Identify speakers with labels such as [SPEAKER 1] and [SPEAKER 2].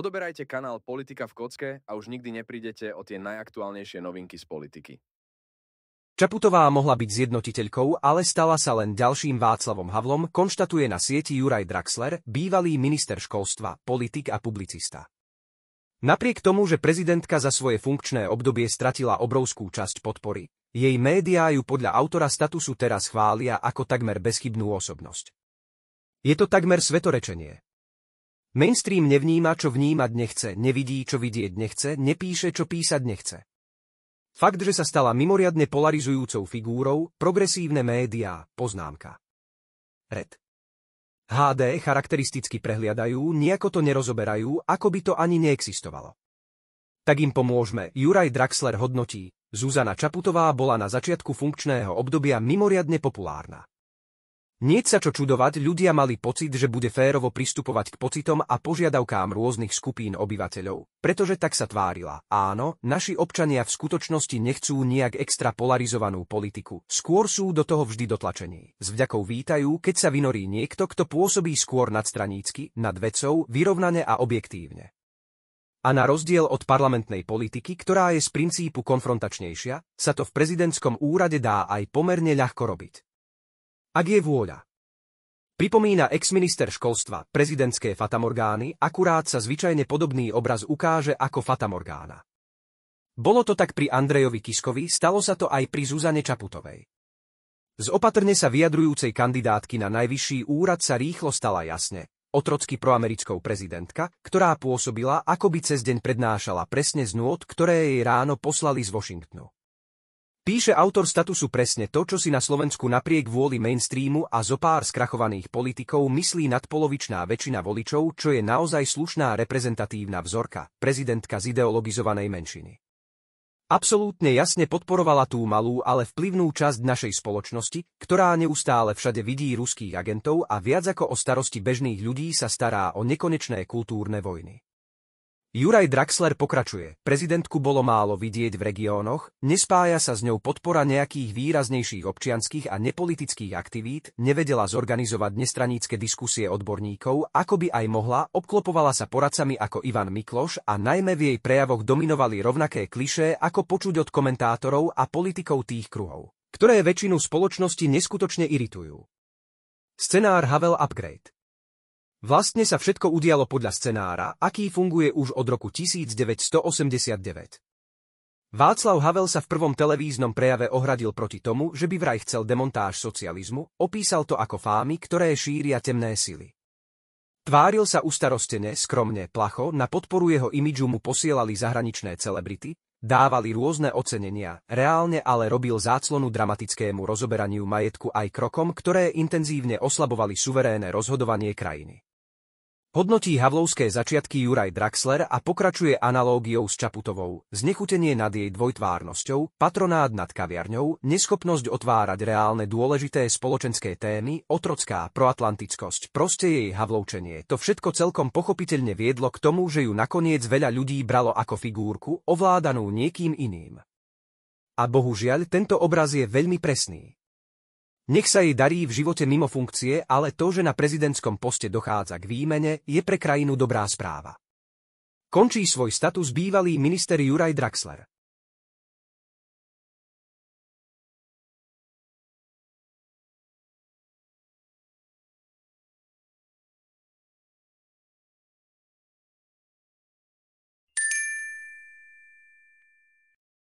[SPEAKER 1] Odoberajte kanál Politika v kocke a už nikdy neprídete o tie najaktuálnejšie novinky z politiky. Čaputová mohla byť zjednotiteľkou, ale stala sa len ďalším Václavom Havlom, konštatuje na sieti Juraj Draxler, bývalý minister školstva, politik a publicista. Napriek tomu, že prezidentka za svoje funkčné obdobie stratila obrovskú časť podpory, jej médiá ju podľa autora statusu teraz chvália ako takmer bezchybnú osobnosť. Je to takmer svetorečenie, Mainstream nevníma, čo vnímať nechce, nevidí, čo vidieť nechce, nepíše, čo písať nechce. Fakt, že sa stala mimoriadne polarizujúcou figúrou, progresívne médiá, poznámka. Red. HD charakteristicky prehliadajú, nejako to nerozoberajú, ako by to ani neexistovalo. Tak im pomôžme, Juraj Draxler hodnotí, Zuzana Čaputová bola na začiatku funkčného obdobia mimoriadne populárna. Nieť sa čo čudovať, ľudia mali pocit, že bude férovo pristupovať k pocitom a požiadavkám rôznych skupín obyvateľov. Pretože tak sa tvárila. Áno, naši občania v skutočnosti nechcú nejak extra polarizovanú politiku. Skôr sú do toho vždy dotlačení. S vďakou vítajú, keď sa vynorí niekto, kto pôsobí skôr nadstranícky, nad vecou, vyrovnane a objektívne. A na rozdiel od parlamentnej politiky, ktorá je z princípu konfrontačnejšia, sa to v prezidentskom úrade dá aj pomerne ľahko robiť ak je vôľa. Pripomína exminister školstva, prezidentské fatamorgány, akurát sa zvyčajne podobný obraz ukáže ako fatamorgána. Bolo to tak pri Andrejovi Kiskovi, stalo sa to aj pri Zuzane Čaputovej. Z opatrne sa vyjadrujúcej kandidátky na najvyšší úrad sa rýchlo stala jasne, otrocky proamerickou prezidentka, ktorá pôsobila, ako by cez deň prednášala presne z nôd, ktoré jej ráno poslali z Washingtonu. Píše autor statusu presne to, čo si na Slovensku napriek vôli mainstreamu a zo pár skrachovaných politikov myslí nadpolovičná väčšina voličov, čo je naozaj slušná reprezentatívna vzorka, prezidentka z ideologizovanej menšiny. Absolútne jasne podporovala tú malú, ale vplyvnú časť našej spoločnosti, ktorá neustále všade vidí ruských agentov a viac ako o starosti bežných ľudí sa stará o nekonečné kultúrne vojny. Juraj Draxler pokračuje. Prezidentku bolo málo vidieť v regiónoch, nespája sa s ňou podpora nejakých výraznejších občianských a nepolitických aktivít, nevedela zorganizovať nestranícke diskusie odborníkov, ako by aj mohla, obklopovala sa poradcami ako Ivan Mikloš a najmä v jej prejavoch dominovali rovnaké klišé ako počuť od komentátorov a politikov tých kruhov, ktoré väčšinu spoločnosti neskutočne iritujú. Scenár Havel Upgrade Vlastne sa všetko udialo podľa scenára, aký funguje už od roku 1989. Václav Havel sa v prvom televíznom prejave ohradil proti tomu, že by vraj chcel demontáž socializmu, opísal to ako fámy, ktoré šíria temné sily. Tváril sa ustarostene, skromne, placho, na podporu jeho imidžu mu posielali zahraničné celebrity, dávali rôzne ocenenia, reálne ale robil záclonu dramatickému rozoberaniu majetku aj krokom, ktoré intenzívne oslabovali suverénne rozhodovanie krajiny. Hodnotí havlovské začiatky Juraj Draxler a pokračuje analógiou s Čaputovou, znechutenie nad jej dvojtvárnosťou, patronát nad kaviarňou, neschopnosť otvárať reálne dôležité spoločenské témy, otrocká proatlantickosť, proste jej havloučenie. To všetko celkom pochopiteľne viedlo k tomu, že ju nakoniec veľa ľudí bralo ako figúrku, ovládanú niekým iným. A bohužiaľ tento obraz je veľmi presný. Nech sa jej darí v živote mimo funkcie, ale to, že na prezidentskom poste dochádza k výmene, je pre krajinu dobrá správa. Končí svoj status bývalý minister Juraj Draxler.